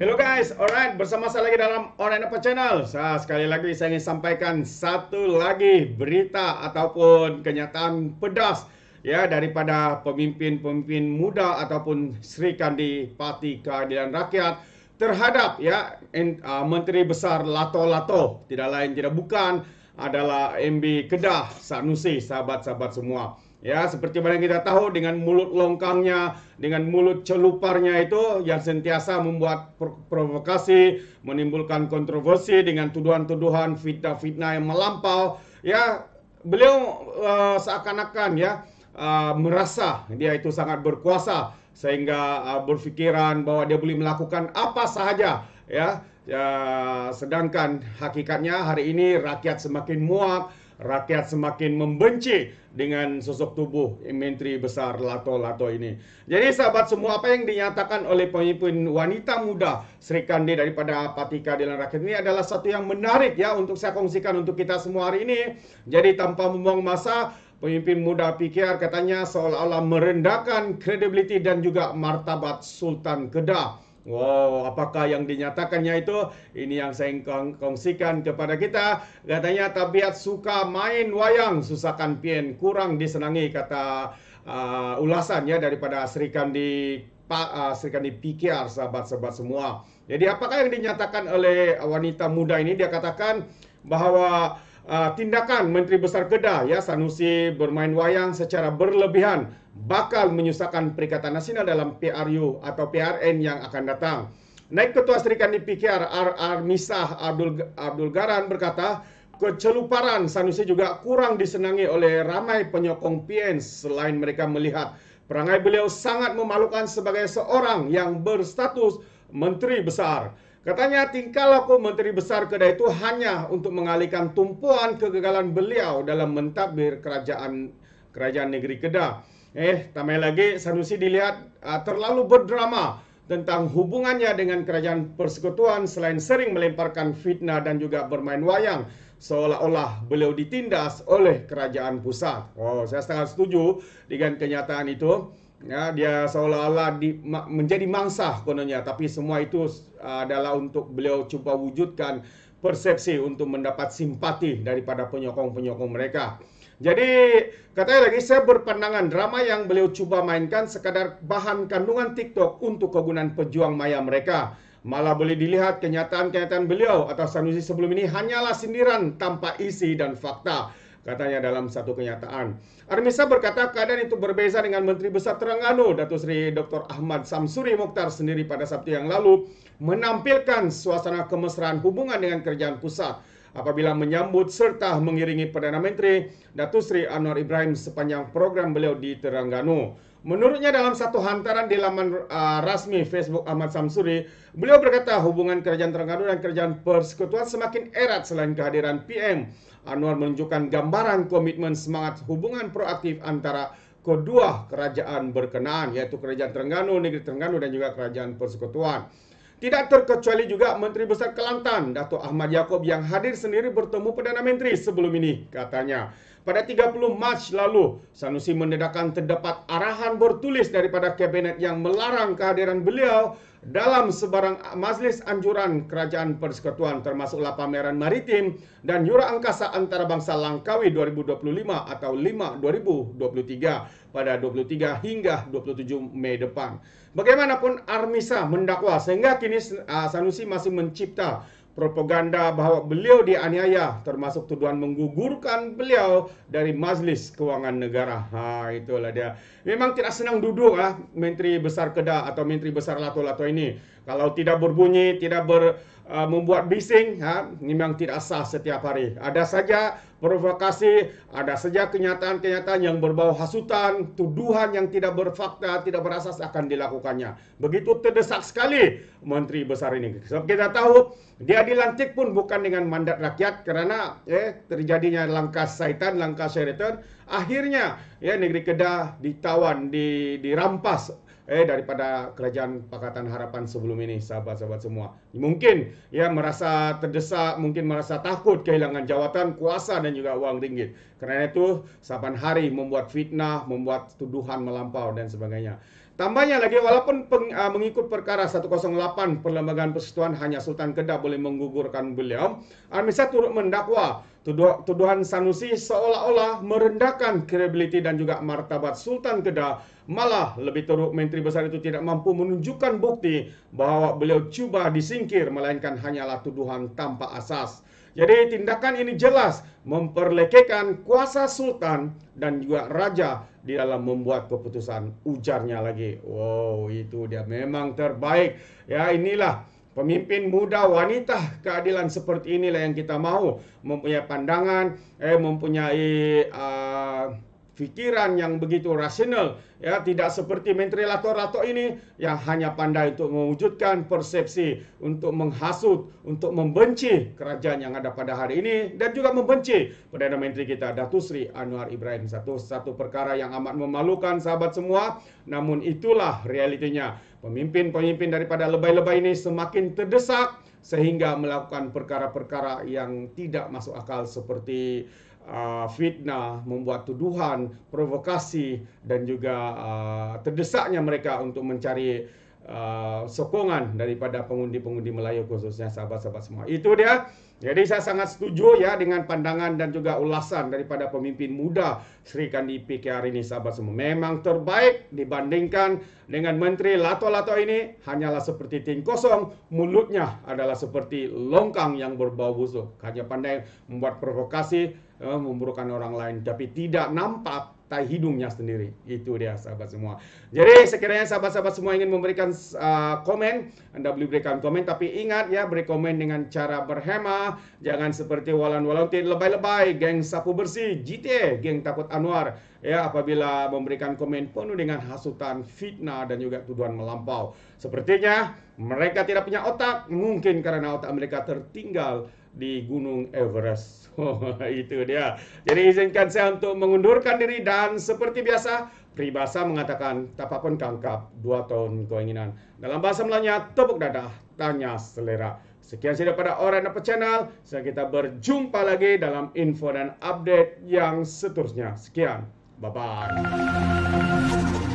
Hello guys, alright bersama saya lagi dalam Online Apa Channel nah, Sekali lagi saya ingin sampaikan satu lagi berita ataupun kenyataan pedas ya Daripada pemimpin-pemimpin muda ataupun Sri Kandi Parti Keadilan Rakyat Terhadap ya en, uh, Menteri Besar Lato Lato Tidak lain tidak bukan adalah MB Kedah Sanusi sahabat-sahabat semua Ya, seperti mana kita tahu dengan mulut longkangnya, dengan mulut celuparnya itu yang sentiasa membuat provokasi, menimbulkan kontroversi dengan tuduhan-tuduhan, fitnah-fitnah yang melampau. Ya, beliau uh, seakan-akan ya uh, merasa dia itu sangat berkuasa sehingga uh, eh, berpikiran bahwa dia boleh melakukan apa sahaja ya. Uh, sedangkan hakikatnya hari ini rakyat semakin muak, rakyat semakin membenci dengan sosok tubuh menteri besar Lato-Lato ini. Jadi sahabat semua apa yang dinyatakan oleh pemimpin wanita muda Sri Kandi daripada Parti Keadilan Rakyat ini adalah satu yang menarik ya untuk saya kongsikan untuk kita semua hari ini. Jadi tanpa membuang masa Pemimpin muda PKR katanya seolah-olah merendahkan kredibiliti dan juga martabat Sultan Kedah. Wow, apakah yang dinyatakannya itu? Ini yang saya ingin kongsikan kepada kita. Katanya tabiat suka main wayang, susahkan pian kurang disenangi kata uh, ulasannya daripada Sri Kandi Pak uh, Sri Kandi PKR sahabat-sahabat semua. Jadi apakah yang dinyatakan oleh wanita muda ini dia katakan bahawa Ah, tindakan Menteri Besar Kedah ya Sanusi bermain wayang secara berlebihan bakal menyusahkan Perikatan Nasional dalam PRU atau PRN yang akan datang. Naik Ketua Serikan di PKR RR Misah Abdul Abdul Garan berkata, keceluparan Sanusi juga kurang disenangi oleh ramai penyokong PN selain mereka melihat perangai beliau sangat memalukan sebagai seorang yang berstatus menteri besar. Katanya tingkah laku Menteri Besar Kedah itu hanya untuk mengalihkan tumpuan kegagalan beliau dalam mentadbir kerajaan kerajaan negeri Kedah. Eh, tambah lagi Sanusi dilihat uh, ah, terlalu berdrama tentang hubungannya dengan kerajaan persekutuan selain sering melemparkan fitnah dan juga bermain wayang seolah-olah beliau ditindas oleh kerajaan pusat. Oh, saya sangat setuju dengan kenyataan itu ya dia seolah-olah di, ma, menjadi mangsa kononnya tapi semua itu ah, adalah untuk beliau cuba wujudkan persepsi untuk mendapat simpati daripada penyokong-penyokong mereka. Jadi katanya lagi saya berpandangan drama yang beliau cuba mainkan sekadar bahan kandungan TikTok untuk kegunaan pejuang maya mereka. Malah boleh dilihat kenyataan-kenyataan beliau atau Sanusi sebelum ini hanyalah sindiran tanpa isi dan fakta. katanya dalam satu kenyataan. Armisa berkata keadaan itu berbeza dengan Menteri Besar Terengganu, Datu Sri Dr. Ahmad Samsuri Mokhtar sendiri pada Sabtu yang lalu menampilkan suasana kemesraan hubungan dengan kerjaan pusat. apabila menyambut serta mengiringi Perdana Menteri Datuk Seri Anwar Ibrahim sepanjang program beliau di Terengganu. Menurutnya dalam satu hantaran di laman uh, rasmi Facebook Ahmad Samsuri, beliau berkata hubungan kerajaan Terengganu dan kerajaan persekutuan semakin erat selain kehadiran PM. Anwar menunjukkan gambaran komitmen semangat hubungan proaktif antara kedua kerajaan berkenaan yaitu kerajaan Terengganu, negeri Terengganu dan juga kerajaan persekutuan. Tidak terkecuali juga Menteri Besar Kelantan, Dato' Ahmad Yaakob yang hadir sendiri bertemu Perdana Menteri sebelum ini, katanya. Pada 30 Mac lalu, Sanusi mendedahkan terdapat arahan bertulis daripada kabinet yang melarang kehadiran beliau dalam sebarang majlis anjuran kerajaan persekutuan termasuklah pameran maritim dan yura angkasa antarabangsa Langkawi 2025 atau 5 2023 pada 23 hingga 27 Mei depan. Bagaimanapun Armisa mendakwa sehingga kini uh, Sanusi masih mencipta propaganda bahawa beliau dianiaya termasuk tuduhan menggugurkan beliau dari majlis kewangan negara. Ha itulah dia. Memang tidak senang duduk ah menteri besar Kedah atau menteri besar Lato-Lato ini. Kalau tidak berbunyi, tidak ber, uh, membuat bising, ha, memang tidak sah setiap hari. Ada saja provokasi, ada saja kenyataan-kenyataan yang berbau hasutan, tuduhan yang tidak berfakta, tidak berasas akan dilakukannya. Begitu terdesak sekali Menteri Besar ini. Sebab kita tahu dia dilantik pun bukan dengan mandat rakyat kerana eh, terjadinya langkah Saitan, langkah Sheraton. Akhirnya ya, negeri Kedah ditawan, di, dirampas eh daripada kerajaan Pakatan Harapan sebelum ini sahabat-sahabat semua. Mungkin ya merasa terdesak, mungkin merasa takut kehilangan jawatan, kuasa dan juga wang ringgit. Kerana itu saban hari membuat fitnah, membuat tuduhan melampau dan sebagainya. Tambahnya lagi, walaupun peng, uh, mengikut perkara 108 Perlembagaan Persetuan hanya Sultan Kedah boleh menggugurkan beliau, Amisah turut mendakwa tuduh, tuduhan Sanusi seolah-olah merendahkan kredibiliti dan juga martabat Sultan Kedah. Malah lebih teruk, Menteri Besar itu tidak mampu menunjukkan bukti bahawa beliau cuba disingkir melainkan hanyalah tuduhan tanpa asas. Jadi tindakan ini jelas memperlekehkan kuasa sultan dan juga raja di dalam membuat keputusan ujarnya lagi. Wow, itu dia memang terbaik. Ya, inilah pemimpin muda wanita keadilan seperti inilah yang kita mahu mempunyai pandangan eh mempunyai uh, fikiran yang begitu rasional ya tidak seperti menteri latar latok ini yang hanya pandai untuk mewujudkan persepsi untuk menghasut untuk membenci kerajaan yang ada pada hari ini dan juga membenci Perdana Menteri kita Datu Sri Anwar Ibrahim satu satu perkara yang amat memalukan sahabat semua namun itulah realitinya pemimpin-pemimpin daripada lebai-lebai ini semakin terdesak sehingga melakukan perkara-perkara yang tidak masuk akal seperti uh, fitnah, membuat tuduhan, provokasi dan juga uh, terdesaknya mereka untuk mencari uh, sokongan daripada pengundi-pengundi Melayu khususnya sahabat-sahabat semua. Itu dia. Jadi saya sangat setuju ya dengan pandangan dan juga ulasan daripada pemimpin muda Sri Kandi PKR ini sahabat semua. Memang terbaik dibandingkan dengan menteri lato-lato ini hanyalah seperti tin kosong, mulutnya adalah seperti longkang yang berbau busuk. Hanya pandai membuat provokasi, eh, memburukkan orang lain tapi tidak nampak tai hidungnya sendiri. Itu dia sahabat semua. Jadi sekiranya sahabat-sahabat semua ingin memberikan uh, komen, Anda boleh berikan komen tapi ingat ya beri komen dengan cara berhema, jangan seperti walan-walan lebay-lebay geng sapu bersih, GTA, geng takut Anwar. Ya, apabila memberikan komen penuh dengan hasutan, fitnah dan juga tuduhan melampau. Sepertinya mereka tidak punya otak, mungkin karena otak mereka tertinggal di Gunung Everest. Oh, itu dia. Jadi izinkan saya untuk mengundurkan diri dan seperti biasa, peribahasa mengatakan tak apa pun kangkap dua tahun keinginan. Dalam bahasa melanya tepuk dadah tanya selera. Sekian saja pada Orang Apa Channel. Saya kita berjumpa lagi dalam info dan update yang seterusnya. Sekian. Bye-bye.